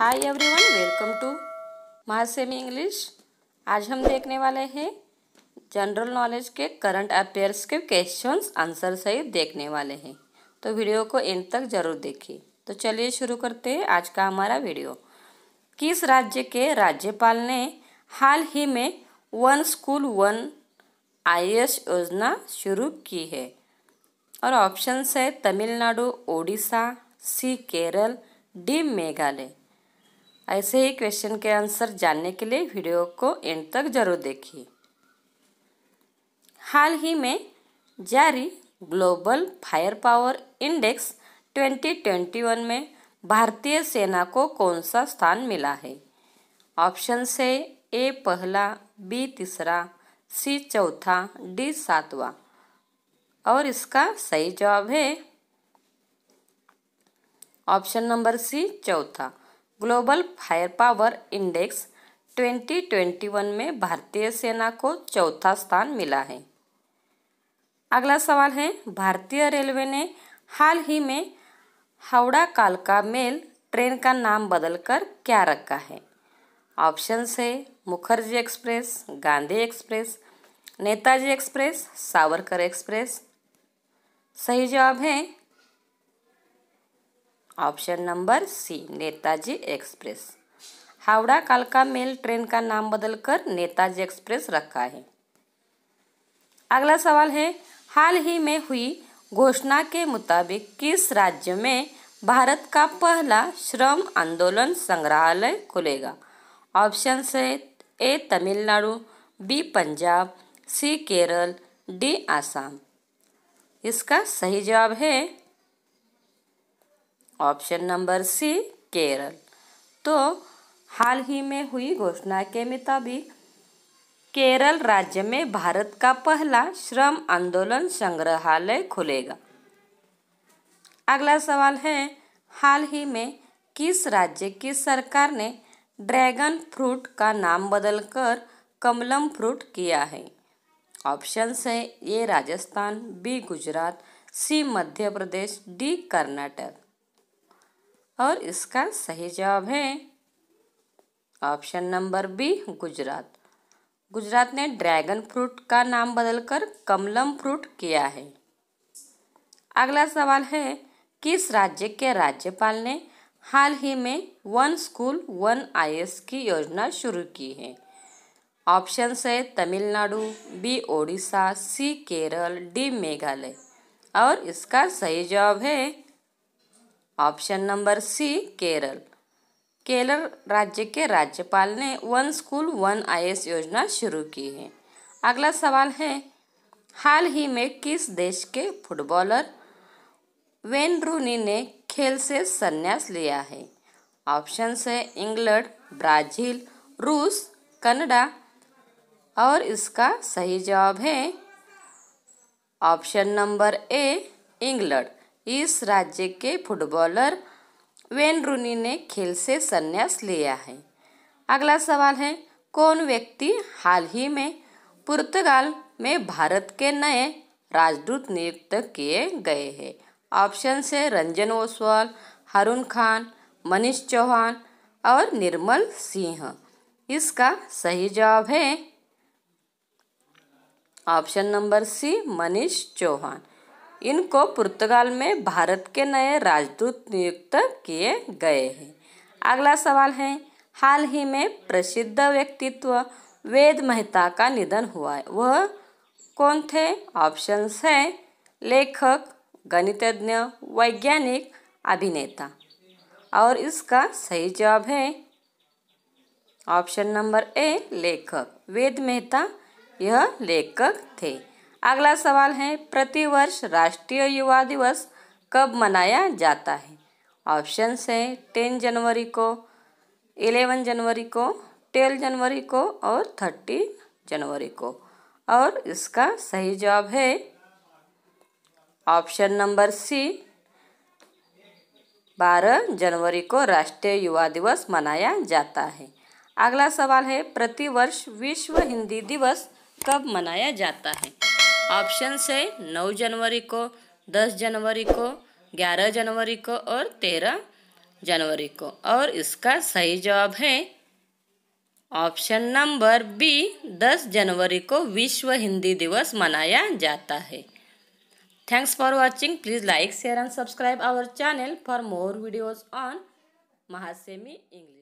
hi everyone welcome to Mahasemi English आज हम देखने वाले हैं जनरल नॉलेज के करंट अफेयर्स के क्वेश्चंस आंसर सही देखने वाले हैं तो वीडियो को एंड तक जरूर देखिए तो चलिए शुरू करते हैं आज का हमारा वीडियो किस राज्य के राज्यपाल ने हाल ही में वन स्कूल वन आई योजना शुरू की है और ऑप्शंस है तमिलनाडु ओडिशा सी केरल डी मेघालय ऐसे ही क्वेश्चन के आंसर जानने के लिए वीडियो को एंड तक जरूर देखिए हाल ही में जारी ग्लोबल फायर पावर इंडेक्स 2021 में भारतीय सेना को कौन सा स्थान मिला है ऑप्शन से ए पहला बी तीसरा सी चौथा डी सातवां और इसका सही जवाब है ऑप्शन नंबर सी चौथा ग्लोबल फायर पावर इंडेक्स 2021 में भारतीय सेना को चौथा स्थान मिला है अगला सवाल है भारतीय रेलवे ने हाल ही में हावड़ा कालका मेल ट्रेन का नाम बदलकर क्या रखा है ऑप्शन है Mukherjee express Gandhi express Netaji express Savarkar express सही जवाब है option number C Netaji express Howrah कालका मेल ट्रेन का नाम बदलकर नेताजी एक्सप्रेस रखा है अगला सवाल है हाल ही में हुई घोषणा के मुताबिक किस राज्य में भारत का पहला श्रम आंदोलन संग्रहालय खुलेगा ऑप्शन से A Tamil Nadu B Punjab C Kerala D Assam इसका सही जवाब है ऑप्शन नंबर सी केरल तो हाल ही में हुई घोषणा के मुताबिक केरल राज्य में भारत का पहला श्रम आंदोलन संग्रहालय खुलेगा अगला सवाल है हाल ही में किस राज्य की सरकार ने ड्रैगन फ्रूट का नाम बदलकर कमलम फ्रूट किया है ऑप्शंस है ये Rajasthan B Gujarat C Madhya Pradesh D Karnataka और इसका सही जवाब है option number B Gujarat Gujarat ने ड्रैगन फ्रूट का नाम बदलकर कमलम फ्रूट किया है अगला सवाल है किस राज्य के राज्यपाल ने हाल ही में वन स्कूल वन आई की योजना शुरू की है ऑप्शन है Tamil Nadu B Odisha C Kerala D Meghalaya और इसका सही जवाब है option number C Kerala Kerala राज्य के राज्यपाल ने वन स्कूल वन आई योजना शुरू की है अगला सवाल है हाल ही में किस देश के फुटबॉलर वेन रूनी ने खेल से संन्यास लिया है ऑप्शन है इंग्लैंड ब्राजील रूस कनाडा और इसका सही जवाब है ऑप्शन नंबर ए इंग्लैंड इस राज्य के फुटबॉलर वेन रूनी ने खेल से संन्यास लिया है अगला सवाल है कौन व्यक्ति हाल ही में पुर्तगाल में भारत के नए राजदूत नियुक्त किए गए हैं ऑप्शन से रंजन ओसवाल हरुण खान मनीष चौहान और निर्मल सिंह इसका सही जवाब है option number C Manish Chauhan इनको पुर्तगाल में भारत के नए राजदूत नियुक्त किए गए हैं अगला सवाल है हाल ही में प्रसिद्ध व्यक्तित्व वेद मेहता का निधन हुआ है वह कौन थे ऑप्शंस हैं लेखक गणितज्ञ वैज्ञानिक अभिनेता और इसका सही जवाब है ऑप्शन नंबर ए लेखक वेद मेहता यह लेखक थे अगला सवाल है प्रतिवर्ष राष्ट्रीय युवा दिवस कब मनाया जाता है ऑप्शंस हैं टेन जनवरी को एलेवन जनवरी को ट्वेल्व जनवरी को और थर्टीन जनवरी को और इसका सही जवाब है ऑप्शन नंबर सी बारह जनवरी को राष्ट्रीय युवा दिवस मनाया जाता है अगला सवाल है प्रतिवर्ष विश्व हिंदी दिवस कब मनाया जाता है ऑप्शन है नौ जनवरी को दस जनवरी को ग्यारह जनवरी को और तेरह जनवरी को और इसका सही जवाब है ऑप्शन नंबर बी दस जनवरी को विश्व हिंदी दिवस मनाया जाता है thanks for watching please like share and subscribe our channel for more videos on Mahasemi English